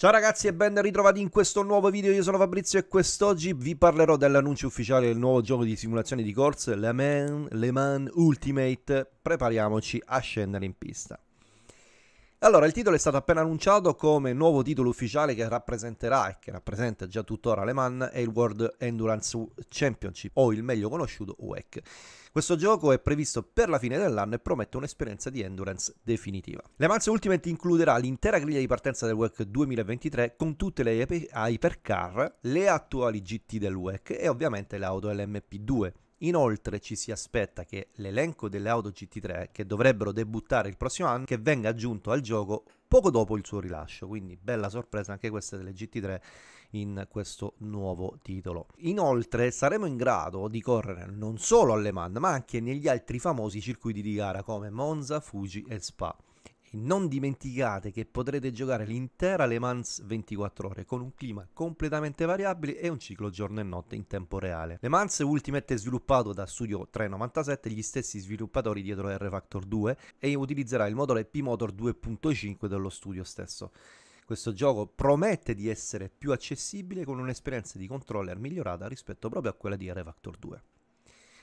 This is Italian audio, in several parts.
Ciao ragazzi e ben ritrovati in questo nuovo video, io sono Fabrizio e quest'oggi vi parlerò dell'annuncio ufficiale del nuovo gioco di simulazione di corse, Le Mans, Le Mans Ultimate, prepariamoci a scendere in pista. Allora, il titolo è stato appena annunciato come nuovo titolo ufficiale che rappresenterà e che rappresenta già tuttora Le Mans è il World Endurance Championship, o il meglio conosciuto WEC. Questo gioco è previsto per la fine dell'anno e promette un'esperienza di endurance definitiva. Le Mans Ultimate includerà l'intera griglia di partenza del WEC 2023 con tutte le hypercar, le attuali GT del WEC e ovviamente le auto LMP2. Inoltre ci si aspetta che l'elenco delle auto GT3 che dovrebbero debuttare il prossimo anno che venga aggiunto al gioco poco dopo il suo rilascio, quindi bella sorpresa anche questa delle GT3 in questo nuovo titolo. Inoltre saremo in grado di correre non solo alle Mans ma anche negli altri famosi circuiti di gara come Monza, Fuji e Spa. Non dimenticate che potrete giocare l'intera Le Mans 24 ore con un clima completamente variabile e un ciclo giorno e notte in tempo reale. Le Mans Ultimate è sviluppato da Studio 397, gli stessi sviluppatori dietro R Factor 2 e utilizzerà il motore P-Motor 2.5 dello studio stesso. Questo gioco promette di essere più accessibile con un'esperienza di controller migliorata rispetto proprio a quella di R Factor 2.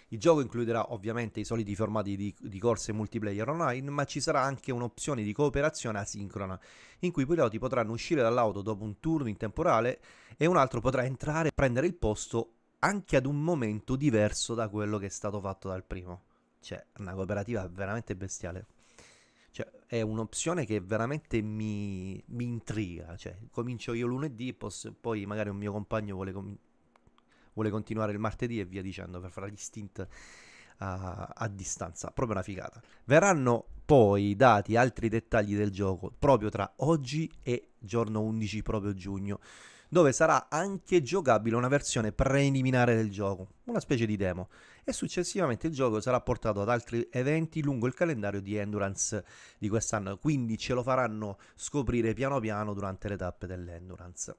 Il gioco includerà ovviamente i soliti formati di, di corse multiplayer online, ma ci sarà anche un'opzione di cooperazione asincrona, in cui i piloti potranno uscire dall'auto dopo un turno in temporale e un altro potrà entrare e prendere il posto anche ad un momento diverso da quello che è stato fatto dal primo. Cioè, una cooperativa veramente bestiale. Cioè, è un'opzione che veramente mi, mi intriga. Cioè, comincio io lunedì, posso, poi magari un mio compagno vuole com- vuole continuare il martedì e via dicendo per fare gli stint a, a distanza. Proprio una figata. Verranno poi dati altri dettagli del gioco proprio tra oggi e giorno 11 proprio giugno dove sarà anche giocabile una versione preliminare del gioco, una specie di demo, e successivamente il gioco sarà portato ad altri eventi lungo il calendario di Endurance di quest'anno, quindi ce lo faranno scoprire piano piano durante le tappe dell'Endurance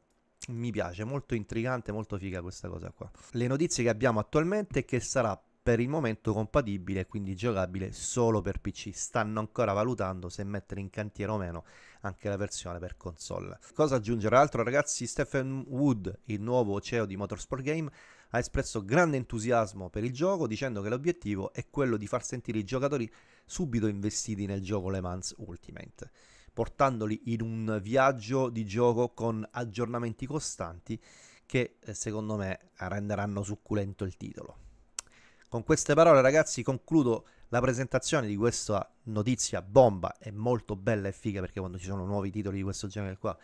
mi piace, molto intrigante, molto figa questa cosa qua. Le notizie che abbiamo attualmente è che sarà per il momento compatibile e quindi giocabile solo per PC. Stanno ancora valutando se mettere in cantiere o meno anche la versione per console. Cosa aggiungere altro ragazzi? Stephen Wood, il nuovo CEO di Motorsport Game, ha espresso grande entusiasmo per il gioco dicendo che l'obiettivo è quello di far sentire i giocatori subito investiti nel gioco Le Mans Ultimate portandoli in un viaggio di gioco con aggiornamenti costanti che eh, secondo me renderanno succulento il titolo. Con queste parole ragazzi concludo la presentazione di questa notizia bomba, è molto bella e figa perché quando ci sono nuovi titoli di questo genere qua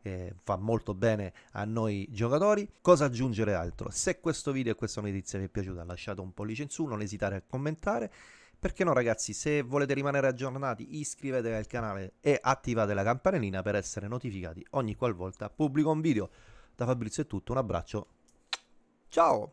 eh, fa molto bene a noi giocatori. Cosa aggiungere altro? Se questo video e questa notizia vi è piaciuta lasciate un pollice in su, non esitate a commentare. Perché no ragazzi, se volete rimanere aggiornati iscrivetevi al canale e attivate la campanellina per essere notificati ogni qualvolta pubblico un video. Da Fabrizio è tutto, un abbraccio, ciao!